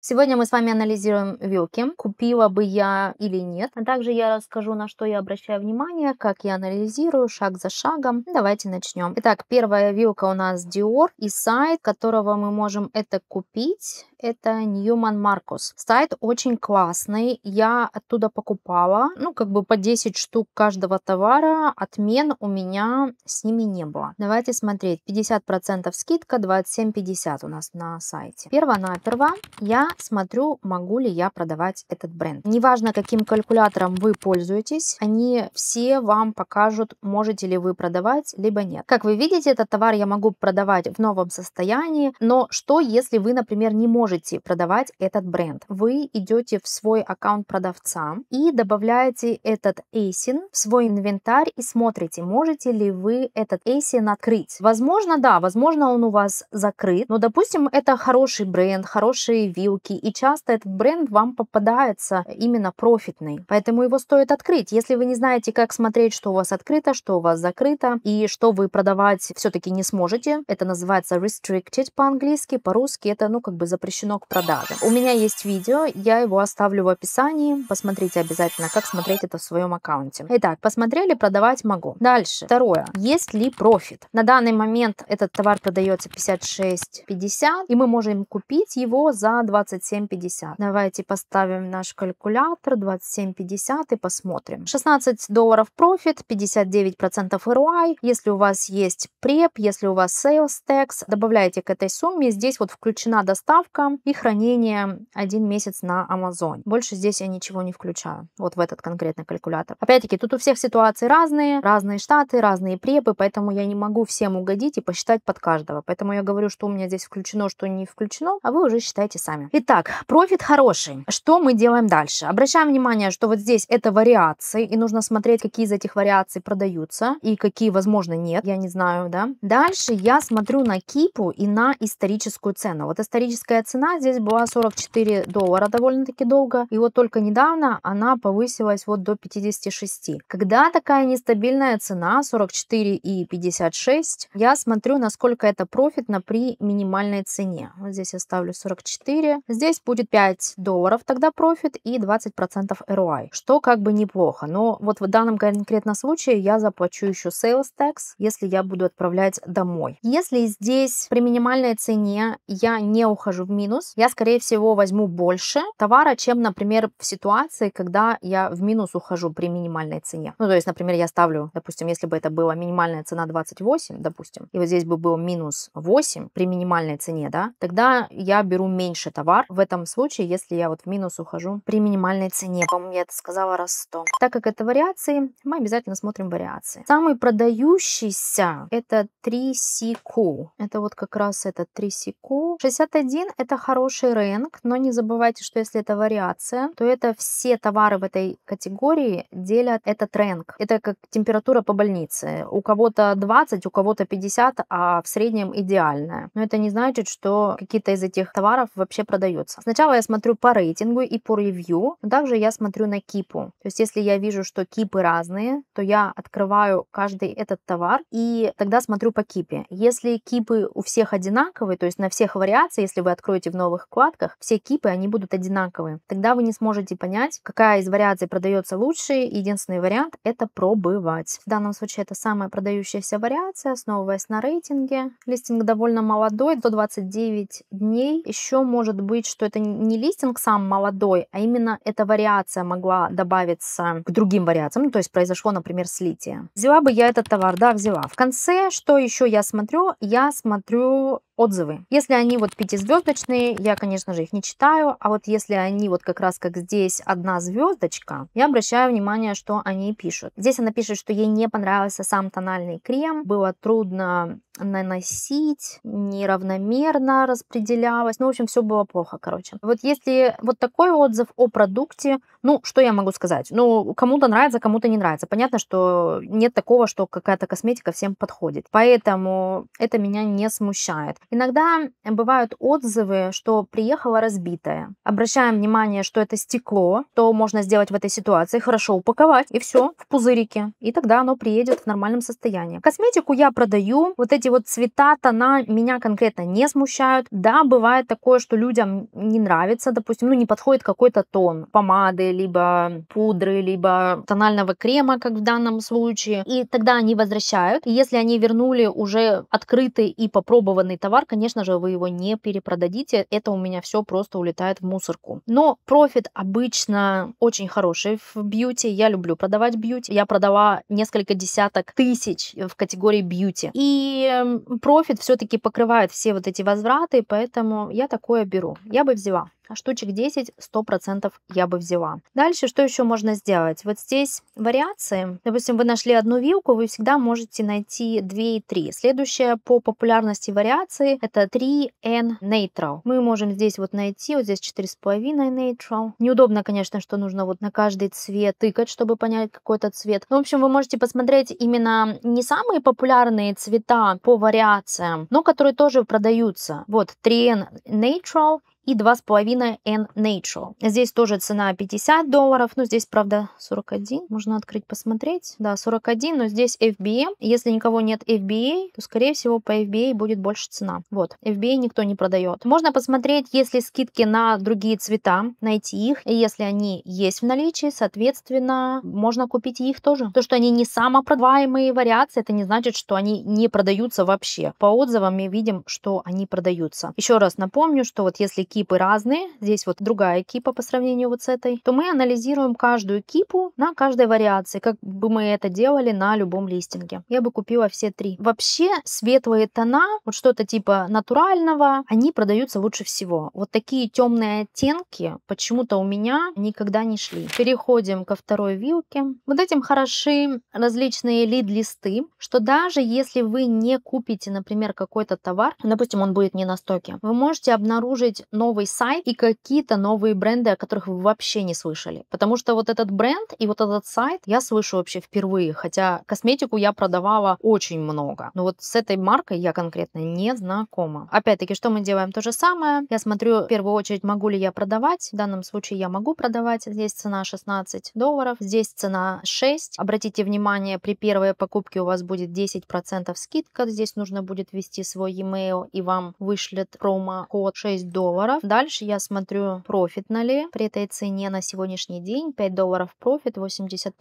Сегодня мы с вами анализируем вилки. Купила бы я или нет. А также я расскажу, на что я обращаю внимание, как я анализирую шаг за шагом. Давайте начнем. Итак, первая вилка у нас Dior и сайт, которого мы можем это купить это Ньюман Маркус. Сайт очень классный, я оттуда покупала, ну, как бы по 10 штук каждого товара, отмен у меня с ними не было. Давайте смотреть, 50% скидка, 27,50 у нас на сайте. Первонаперво я смотрю, могу ли я продавать этот бренд. Неважно, каким калькулятором вы пользуетесь, они все вам покажут, можете ли вы продавать, либо нет. Как вы видите, этот товар я могу продавать в новом состоянии, но что, если вы, например, не можете можете продавать этот бренд. Вы идете в свой аккаунт продавца и добавляете этот ASIN в свой инвентарь и смотрите, можете ли вы этот ASIN открыть. Возможно, да, возможно, он у вас закрыт, но, допустим, это хороший бренд, хорошие вилки, и часто этот бренд вам попадается именно профитный, поэтому его стоит открыть. Если вы не знаете, как смотреть, что у вас открыто, что у вас закрыто, и что вы продавать все-таки не сможете, это называется restricted по-английски, по-русски это, ну, как бы запрещено запрещено к продаже. У меня есть видео, я его оставлю в описании. Посмотрите обязательно, как смотреть это в своем аккаунте. Итак, посмотрели, продавать могу. Дальше. Второе. Есть ли профит? На данный момент этот товар продается 56,50, и мы можем купить его за 27,50. Давайте поставим наш калькулятор 27,50 и посмотрим. 16 долларов профит, 59% ROI. Если у вас есть преп, если у вас sales tax, добавляйте к этой сумме. Здесь вот включена доставка, и хранение один месяц на Amazon Больше здесь я ничего не включаю, вот в этот конкретный калькулятор. Опять-таки, тут у всех ситуации разные, разные штаты, разные препы, поэтому я не могу всем угодить и посчитать под каждого. Поэтому я говорю, что у меня здесь включено, что не включено, а вы уже считайте сами. Итак, профит хороший. Что мы делаем дальше? Обращаем внимание, что вот здесь это вариации, и нужно смотреть, какие из этих вариаций продаются и какие, возможно, нет. Я не знаю, да. Дальше я смотрю на кипу и на историческую цену. Вот историческая цена цена здесь была 44 доллара довольно-таки долго. И вот только недавно она повысилась вот до 56. Когда такая нестабильная цена 44 и 56, я смотрю, насколько это профитно при минимальной цене. Вот здесь я ставлю 44. Здесь будет 5 долларов тогда профит и 20% ROI, что как бы неплохо. Но вот в данном конкретном случае я заплачу еще sales tax, если я буду отправлять домой. Если здесь при минимальной цене я не ухожу в минус, минус, я, скорее всего, возьму больше товара, чем, например, в ситуации, когда я в минус ухожу при минимальной цене. Ну, то есть, например, я ставлю, допустим, если бы это была минимальная цена 28, допустим, и вот здесь бы был минус 8 при минимальной цене, да, тогда я беру меньше товар в этом случае, если я вот в минус ухожу при минимальной цене. По-моему, я это сказала раз 100. Так как это вариации, мы обязательно смотрим вариации. Самый продающийся это 3 секу. Это вот как раз это 3CQ. 61 это хороший рынок, но не забывайте, что если это вариация, то это все товары в этой категории делят этот рынок. Это как температура по больнице. У кого-то 20, у кого-то 50, а в среднем идеальная. Но это не значит, что какие-то из этих товаров вообще продаются. Сначала я смотрю по рейтингу и по ревью, также я смотрю на кипу. То есть если я вижу, что кипы разные, то я открываю каждый этот товар и тогда смотрю по кипе. Если кипы у всех одинаковые, то есть на всех вариациях, если вы откроете откроете в новых вкладках, все кипы, они будут одинаковые. Тогда вы не сможете понять, какая из вариаций продается лучше. Единственный вариант — это пробывать. В данном случае это самая продающаяся вариация, основываясь на рейтинге. Листинг довольно молодой, до 29 дней. Еще может быть, что это не листинг сам молодой, а именно эта вариация могла добавиться к другим вариациям. Ну, то есть произошло, например, слитие. Взяла бы я этот товар, да, взяла. В конце, что еще я смотрю? Я смотрю отзывы. Если они вот пятизвездочные, я, конечно же, их не читаю, а вот если они вот как раз как здесь одна звездочка, я обращаю внимание, что они пишут. Здесь она пишет, что ей не понравился сам тональный крем, было трудно наносить, неравномерно распределялось, ну, в общем, все было плохо, короче. Вот если вот такой отзыв о продукте, ну, что я могу сказать? Ну, кому-то нравится, кому-то не нравится. Понятно, что нет такого, что какая-то косметика всем подходит. Поэтому это меня не смущает. Иногда бывают отзывы, что приехала разбитая. Обращаем внимание, что это стекло, то можно сделать в этой ситуации хорошо упаковать и все в пузырике. И тогда оно приедет в нормальном состоянии. Косметику я продаю. Вот эти вот цвета, тона меня конкретно не смущают. Да, бывает такое, что людям не нравится, допустим, ну не подходит какой-то тон помады либо пудры, либо тонального крема, как в данном случае. И тогда они возвращают. И если они вернули уже открытый и попробованный товар, конечно же, вы его не перепродадите. Это у меня все просто улетает в мусорку. Но профит обычно очень хороший в бьюти. Я люблю продавать бьюти. Я продала несколько десяток тысяч в категории бьюти. И профит все-таки покрывает все вот эти возвраты, поэтому я такое беру. Я бы взяла. А штучек 10 100% я бы взяла. Дальше что еще можно сделать? Вот здесь вариации. Допустим, вы нашли одну вилку, вы всегда можете найти 2 и 3. Следующая по популярности вариации это 3N Neutral. Мы можем здесь вот найти, вот здесь 4,5 Neutral. Неудобно, конечно, что нужно вот на каждый цвет тыкать, чтобы понять какой-то цвет. Но, ну, в общем, вы можете посмотреть именно не самые популярные цвета по вариациям, но которые тоже продаются. Вот 3N Neutral и 2,5 N Natural. Здесь тоже цена 50 долларов, но здесь, правда, 41. Можно открыть, посмотреть. Да, 41, но здесь FBA. Если никого нет FBA, то, скорее всего, по FBA будет больше цена. Вот, FBA никто не продает. Можно посмотреть, есть ли скидки на другие цвета, найти их. И если они есть в наличии, соответственно, можно купить их тоже. То, что они не самопродаваемые вариации, это не значит, что они не продаются вообще. По отзывам мы видим, что они продаются. Еще раз напомню, что вот если кипы разные, здесь вот другая кипа по сравнению вот с этой, то мы анализируем каждую кипу на каждой вариации, как бы мы это делали на любом листинге. Я бы купила все три. Вообще светлые тона, вот что-то типа натурального, они продаются лучше всего. Вот такие темные оттенки почему-то у меня никогда не шли. Переходим ко второй вилке. Вот этим хороши различные лид-листы, что даже если вы не купите, например, какой-то товар, допустим, он будет не на стоке, вы можете обнаружить новые новый сайт и какие-то новые бренды, о которых вы вообще не слышали. Потому что вот этот бренд и вот этот сайт я слышу вообще впервые, хотя косметику я продавала очень много. Но вот с этой маркой я конкретно не знакома. Опять-таки, что мы делаем? То же самое. Я смотрю в первую очередь, могу ли я продавать. В данном случае я могу продавать. Здесь цена 16 долларов, здесь цена 6. Обратите внимание, при первой покупке у вас будет 10% скидка. Здесь нужно будет ввести свой e-mail и вам вышлет промо-код 6 долларов долларов. Дальше я смотрю, профит на ли при этой цене на сегодняшний день. 5 долларов профит, 85%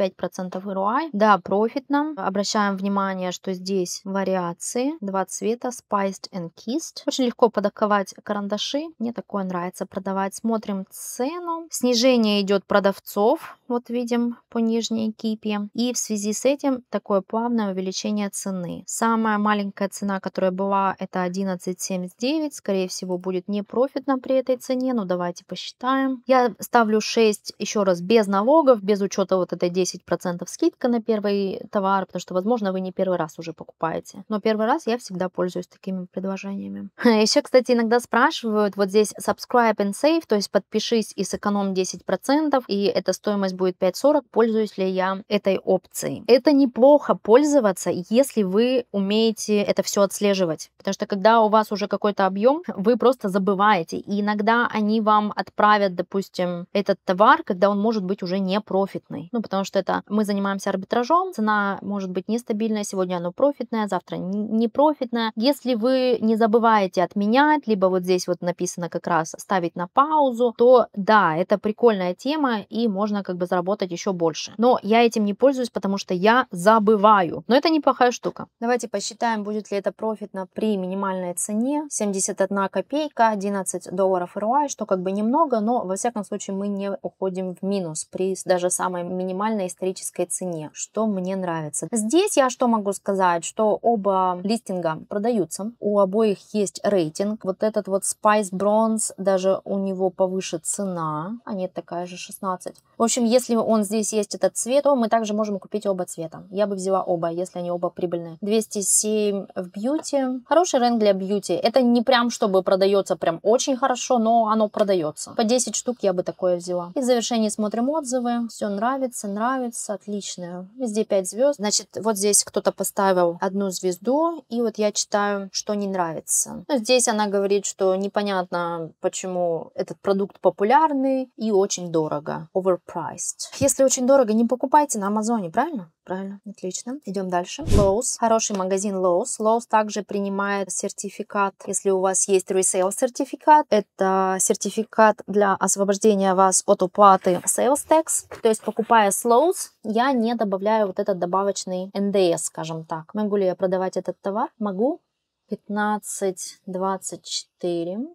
ROI. Да, профит нам Обращаем внимание, что здесь вариации. Два цвета, Spiced and Kissed. Очень легко подоковать карандаши. Мне такое нравится продавать. Смотрим цену. Снижение идет продавцов. Вот видим по нижней кипе. И в связи с этим такое плавное увеличение цены. Самая маленькая цена, которая была, это 11.79. Скорее всего, будет не профитно выгодно при этой цене. Ну, давайте посчитаем. Я ставлю 6, еще раз, без налогов, без учета вот этой 10% скидка на первый товар, потому что, возможно, вы не первый раз уже покупаете. Но первый раз я всегда пользуюсь такими предложениями. Еще, кстати, иногда спрашивают, вот здесь subscribe and save, то есть подпишись и сэкономь 10%, и эта стоимость будет 5.40, пользуюсь ли я этой опцией. Это неплохо пользоваться, если вы умеете это все отслеживать, потому что когда у вас уже какой-то объем, вы просто забываете, и иногда они вам отправят, допустим, этот товар, когда он может быть уже не профитный. Ну, потому что это мы занимаемся арбитражом, цена может быть нестабильная, сегодня она профитная, завтра не профитная. Если вы не забываете отменять, либо вот здесь вот написано как раз ставить на паузу, то да, это прикольная тема, и можно как бы заработать еще больше. Но я этим не пользуюсь, потому что я забываю. Но это неплохая штука. Давайте посчитаем, будет ли это профитно при минимальной цене. 71 копейка, 11 долларов ROI, что как бы немного, но во всяком случае мы не уходим в минус при даже самой минимальной исторической цене, что мне нравится. Здесь я что могу сказать, что оба листинга продаются, у обоих есть рейтинг. Вот этот вот Spice Bronze, даже у него повыше цена, а нет, такая же 16. В общем, если он здесь есть этот цвет, то мы также можем купить оба цвета. Я бы взяла оба, если они оба прибыльные. 207 в бьюти. Хороший рынок для бьюти. Это не прям, чтобы продается прям очень хорошо, хорошо, но оно продается. По 10 штук я бы такое взяла. И в завершении смотрим отзывы. Все нравится, нравится, отлично. Везде 5 звезд. Значит, вот здесь кто-то поставил одну звезду, и вот я читаю, что не нравится. Но здесь она говорит, что непонятно, почему этот продукт популярный и очень дорого. Overpriced. Если очень дорого, не покупайте на Амазоне, правильно? Правильно, отлично. Идем дальше. Lowe's. Хороший магазин Lowe's. Lowe's также принимает сертификат, если у вас есть resale сертификат, это сертификат для освобождения вас от уплаты sales tax. То есть покупая slows, я не добавляю вот этот добавочный НДС, скажем так. Могу ли я продавать этот товар? Могу. 15, 24.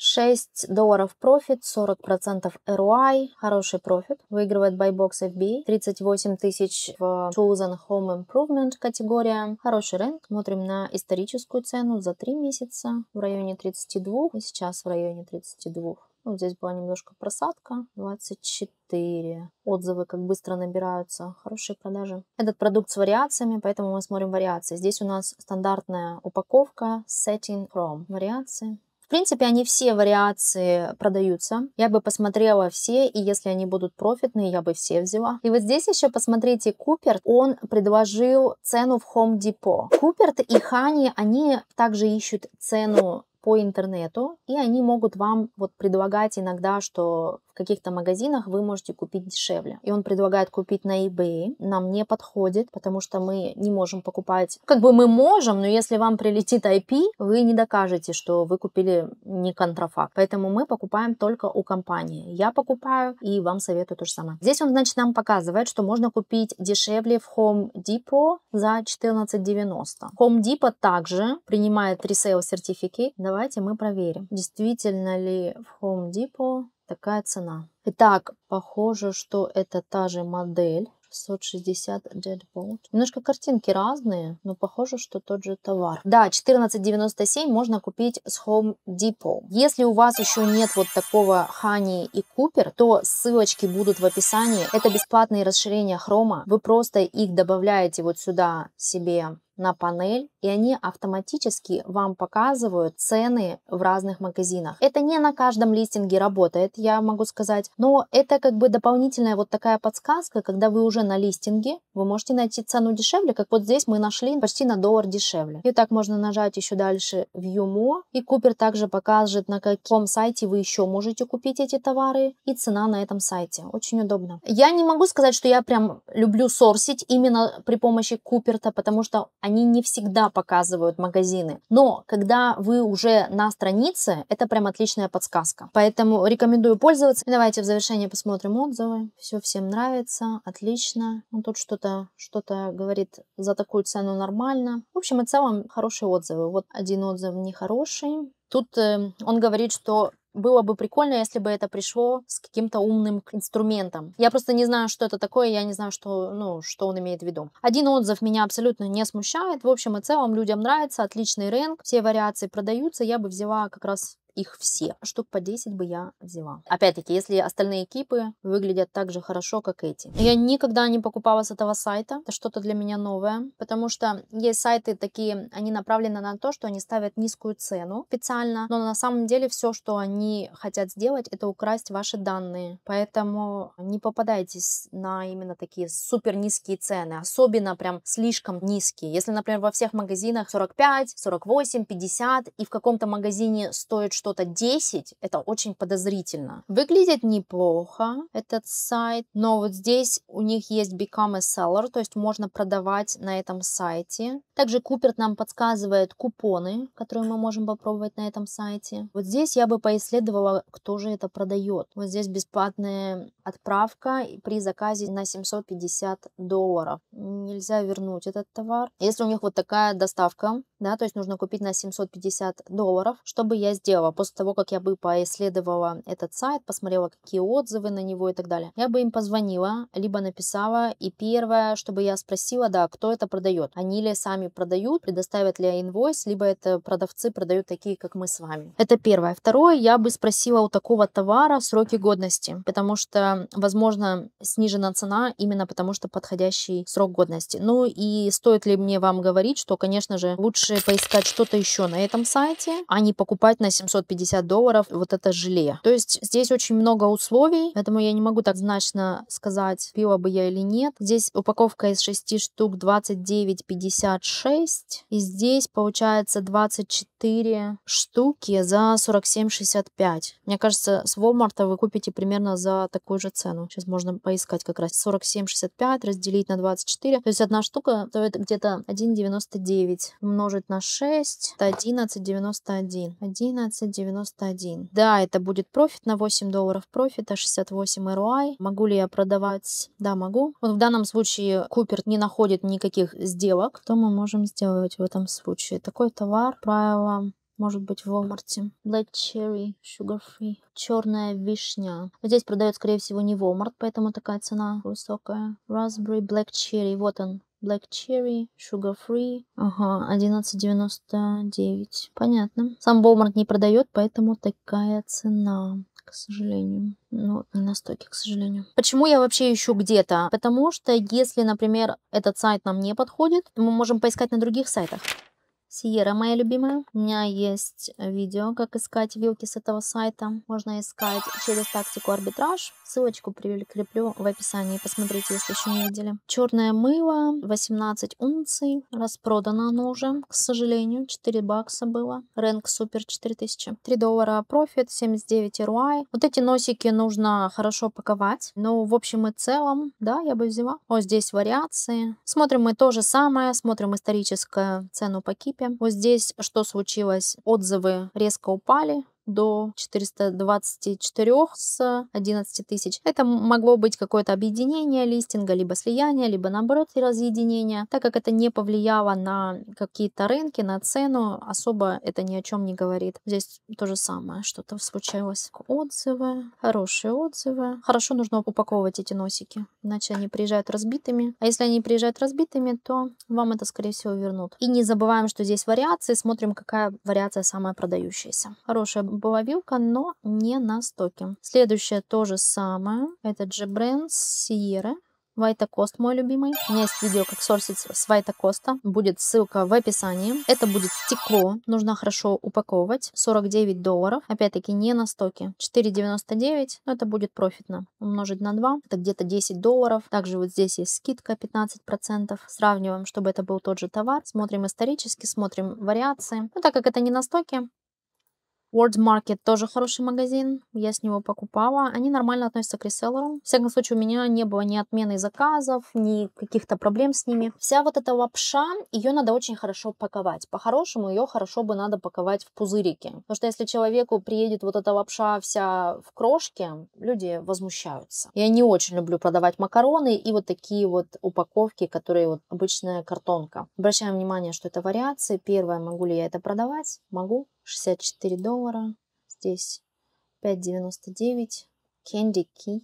6 долларов профит, 40% ROI, хороший профит, выигрывает Buybox FBA, 38 тысяч в Chosen Home Improvement категория, хороший рент смотрим на историческую цену за 3 месяца в районе 32 и сейчас в районе 32. Ну, здесь была немножко просадка. 24. Отзывы как быстро набираются. Хорошие продажи. Этот продукт с вариациями, поэтому мы смотрим вариации. Здесь у нас стандартная упаковка Setting Chrome. Вариации. В принципе, они все вариации продаются. Я бы посмотрела все, и если они будут профитные, я бы все взяла. И вот здесь еще посмотрите, Купер. он предложил цену в Home Depot. Куперт и Хани, они также ищут цену по интернету, и они могут вам вот предлагать иногда, что каких-то магазинах вы можете купить дешевле. И он предлагает купить на eBay, нам не подходит, потому что мы не можем покупать. Как бы мы можем, но если вам прилетит IP, вы не докажете, что вы купили не контрафакт. Поэтому мы покупаем только у компании. Я покупаю и вам советую то же самое. Здесь он, значит, нам показывает, что можно купить дешевле в Home Depot за 14,90. Home Depot также принимает resale сертификат. Давайте мы проверим, действительно ли в Home Depot такая цена. Итак, похоже, что это та же модель. 660 Deadbolt. Немножко картинки разные, но похоже, что тот же товар. Да, 14.97 можно купить с Home Depot. Если у вас еще нет вот такого Хани и Купер, то ссылочки будут в описании. Это бесплатные расширения хрома. Вы просто их добавляете вот сюда себе на панель, и они автоматически вам показывают цены в разных магазинах. Это не на каждом листинге работает, я могу сказать, но это как бы дополнительная вот такая подсказка, когда вы уже на листинге, вы можете найти цену дешевле, как вот здесь мы нашли почти на доллар дешевле. И так можно нажать еще дальше View More, и Купер также покажет, на каком сайте вы еще можете купить эти товары, и цена на этом сайте. Очень удобно. Я не могу сказать, что я прям люблю сорсить именно при помощи Куперта, потому что они не всегда показывают магазины. Но когда вы уже на странице, это прям отличная подсказка. Поэтому рекомендую пользоваться. И давайте в завершение посмотрим отзывы. Все всем нравится, отлично. Ну, тут что-то что, -то, говорит за такую цену нормально. В общем и целом хорошие отзывы. Вот один отзыв нехороший. Тут э, он говорит, что было бы прикольно, если бы это пришло с каким-то умным инструментом. Я просто не знаю, что это такое, я не знаю, что, ну, что он имеет в виду. Один отзыв меня абсолютно не смущает. В общем и целом людям нравится, отличный рынок, все вариации продаются. Я бы взяла как раз их все. Штук по 10 бы я взяла. Опять-таки, если остальные кипы выглядят так же хорошо, как эти. Я никогда не покупала с этого сайта. Это что-то для меня новое. Потому что есть сайты такие, они направлены на то, что они ставят низкую цену специально. Но на самом деле все, что они хотят сделать, это украсть ваши данные. Поэтому не попадайтесь на именно такие супер низкие цены. Особенно прям слишком низкие. Если, например, во всех магазинах 45, 48, 50 и в каком-то магазине стоит что что-то 10, это очень подозрительно. Выглядит неплохо этот сайт, но вот здесь у них есть Become a Seller, то есть можно продавать на этом сайте. Также Куперт нам подсказывает купоны, которые мы можем попробовать на этом сайте. Вот здесь я бы поисследовала, кто же это продает. Вот здесь бесплатная отправка при заказе на 750 долларов. Нельзя вернуть этот товар. Если у них вот такая доставка, да, то есть нужно купить на 750 долларов. чтобы я сделала? После того, как я бы поисследовала этот сайт, посмотрела, какие отзывы на него и так далее, я бы им позвонила, либо написала, и первое, чтобы я спросила, да, кто это продает. Они ли сами продают, предоставят ли инвойс, либо это продавцы продают такие, как мы с вами. Это первое. Второе, я бы спросила у такого товара сроки годности, потому что, возможно, снижена цена именно потому, что подходящий срок годности. Ну и стоит ли мне вам говорить, что, конечно же, лучше лучше поискать что-то еще на этом сайте, а не покупать на 750 долларов вот это желе. То есть здесь очень много условий, поэтому я не могу так значно сказать, пила бы я или нет. Здесь упаковка из 6 штук 29,56. И здесь получается 24 штуки за 47,65. Мне кажется, с Walmart вы купите примерно за такую же цену. Сейчас можно поискать как раз 47,65 разделить на 24. То есть одна штука стоит где-то 1,99 умножить умножить на 6, это 11,91. 11,91. Да, это будет профит на 8 долларов профита, 68 ROI. Могу ли я продавать? Да, могу. Вот в данном случае Купер не находит никаких сделок. Что мы можем сделать в этом случае? Такой товар, правило, может быть, в Walmart. Black Cherry Sugar Free. Черная вишня. Вот здесь продает, скорее всего, не Walmart, поэтому такая цена высокая. Raspberry Black Cherry. Вот он, Black Cherry, Sugar Free. Ага, 11,99. Понятно. Сам Walmart не продает, поэтому такая цена к сожалению. Ну, не настолько, к сожалению. Почему я вообще ищу где-то? Потому что если, например, этот сайт нам не подходит, мы можем поискать на других сайтах. Сиера, моя любимая. У меня есть видео, как искать вилки с этого сайта. Можно искать через тактику арбитраж. Ссылочку прикреплю в описании. Посмотрите, если еще не видели. Черное мыло, 18 унций. Распродано оно уже, к сожалению. 4 бакса было. Рэнк супер 4000. 3 доллара профит, 79 руай. Вот эти носики нужно хорошо паковать. Но ну, в общем и целом, да, я бы взяла. О, здесь вариации. Смотрим мы то же самое. Смотрим историческую цену по кипе. Вот здесь что случилось? Отзывы резко упали, до 424 с 11 тысяч. Это могло быть какое-то объединение листинга, либо слияние, либо наоборот разъединение. Так как это не повлияло на какие-то рынки, на цену, особо это ни о чем не говорит. Здесь то же самое, что-то случилось. Отзывы, хорошие отзывы. Хорошо нужно упаковывать эти носики, иначе они приезжают разбитыми. А если они приезжают разбитыми, то вам это, скорее всего, вернут. И не забываем, что здесь вариации, смотрим, какая вариация самая продающаяся. Хорошая булавилка, но не на стоке. Следующее то же самое. Этот же бренд Sierra. Вайта Кост мой любимый. У меня есть видео, как сорсить с Вайта Коста. Будет ссылка в описании. Это будет стекло. Нужно хорошо упаковывать. 49 долларов. Опять-таки не на стоке. 4,99. Но это будет профитно. Умножить на 2. Это где-то 10 долларов. Также вот здесь есть скидка 15%. Сравниваем, чтобы это был тот же товар. Смотрим исторически, смотрим вариации. Но так как это не на стоке, World Market тоже хороший магазин, я с него покупала. Они нормально относятся к реселлерам. В всяком случае, у меня не было ни отмены заказов, ни каких-то проблем с ними. Вся вот эта лапша, ее надо очень хорошо паковать. По-хорошему, ее хорошо бы надо паковать в пузырики. Потому что если человеку приедет вот эта лапша вся в крошке, люди возмущаются. Я не очень люблю продавать макароны и вот такие вот упаковки, которые вот обычная картонка. Обращаем внимание, что это вариации. Первое, могу ли я это продавать? Могу. 64 доллара. Здесь 5,99. Candy Kit.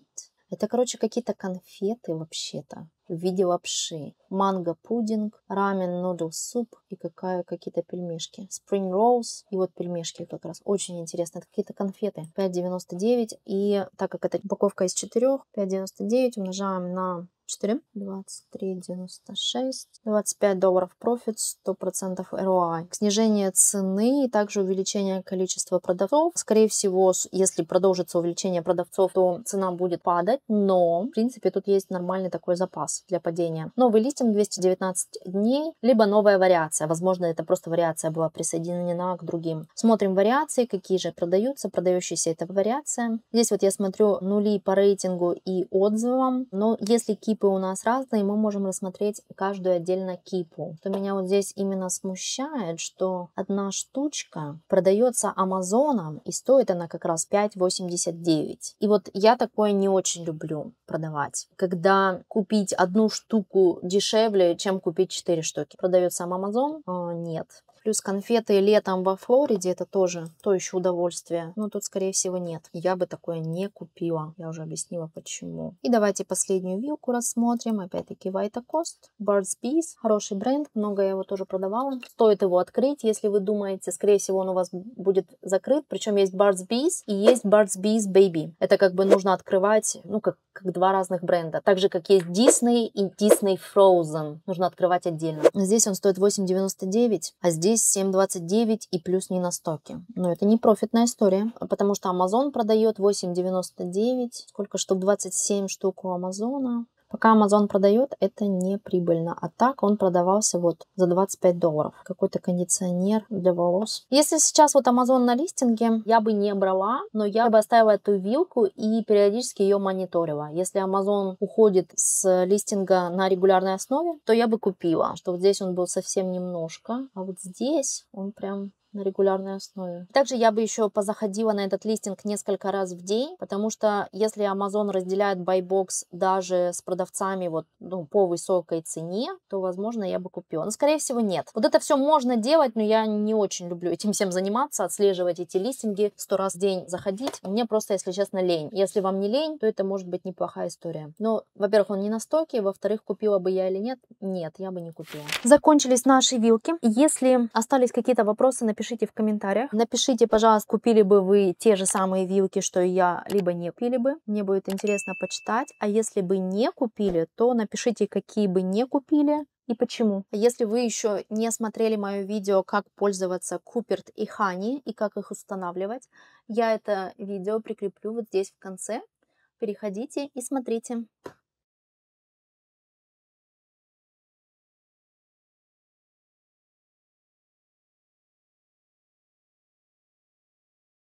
Это, короче, какие-то конфеты вообще-то в виде лапши. Манго пудинг, рамен нудл суп, и какая, какие-то пельмешки. Spring Rolls и вот пельмешки как раз. Очень интересно. Это какие-то конфеты. 5,99. И так как это упаковка из четырех, 5,99 умножаем на 4, 23,96, 25 долларов профит, 100% ROI. Снижение цены и также увеличение количества продавцов. Скорее всего, если продолжится увеличение продавцов, то цена будет падать, но, в принципе, тут есть нормальный такой запас для падения. Новый листинг 219 дней, либо новая вариация вариация. Возможно, это просто вариация была присоединена к другим. Смотрим вариации, какие же продаются, продающиеся это вариация. Здесь вот я смотрю нули по рейтингу и отзывам, но если кипы у нас разные, мы можем рассмотреть каждую отдельно кипу. Что меня вот здесь именно смущает, что одна штучка продается Амазоном и стоит она как раз 5,89. И вот я такое не очень люблю продавать, когда купить одну штуку дешевле, чем купить 4 штуки. Продает сам Амазон. А, нет Плюс конфеты летом во Флориде, это тоже то еще удовольствие. Но тут, скорее всего, нет. Я бы такое не купила. Я уже объяснила, почему. И давайте последнюю вилку рассмотрим. Опять-таки, White Cost. Bird's Bees. Хороший бренд. Много я его тоже продавала. Стоит его открыть, если вы думаете. Скорее всего, он у вас будет закрыт. Причем есть Bird's Bees и есть Bird's Bees Baby. Это как бы нужно открывать, ну, как, как два разных бренда. Так же, как есть Disney и Disney Frozen. Нужно открывать отдельно. Здесь он стоит 8,99, а здесь здесь 7,29 и плюс не на стоке. Но это не профитная история, потому что Amazon продает 8,99, сколько штук, 27 штук у Амазона. Пока Amazon продает, это не прибыльно. А так он продавался вот за 25 долларов. Какой-то кондиционер для волос. Если сейчас вот Amazon на листинге, я бы не брала, но я бы оставила эту вилку и периодически ее мониторила. Если Amazon уходит с листинга на регулярной основе, то я бы купила, что вот здесь он был совсем немножко, а вот здесь он прям на регулярной основе. Также я бы еще позаходила на этот листинг несколько раз в день, потому что если Amazon разделяет байбокс даже с продавцами вот, ну, по высокой цене, то, возможно, я бы купила. Но, скорее всего, нет. Вот это все можно делать, но я не очень люблю этим всем заниматься, отслеживать эти листинги, сто раз в день заходить. Мне просто, если честно, лень. Если вам не лень, то это может быть неплохая история. Но, во-первых, он не на стоке, во-вторых, купила бы я или нет? Нет, я бы не купила. Закончились наши вилки. Если остались какие-то вопросы, напишите напишите в комментариях. Напишите, пожалуйста, купили бы вы те же самые вилки, что и я, либо не купили бы. Мне будет интересно почитать. А если бы не купили, то напишите, какие бы не купили и почему. А если вы еще не смотрели мое видео, как пользоваться Куперт и Хани и как их устанавливать, я это видео прикреплю вот здесь в конце. Переходите и смотрите.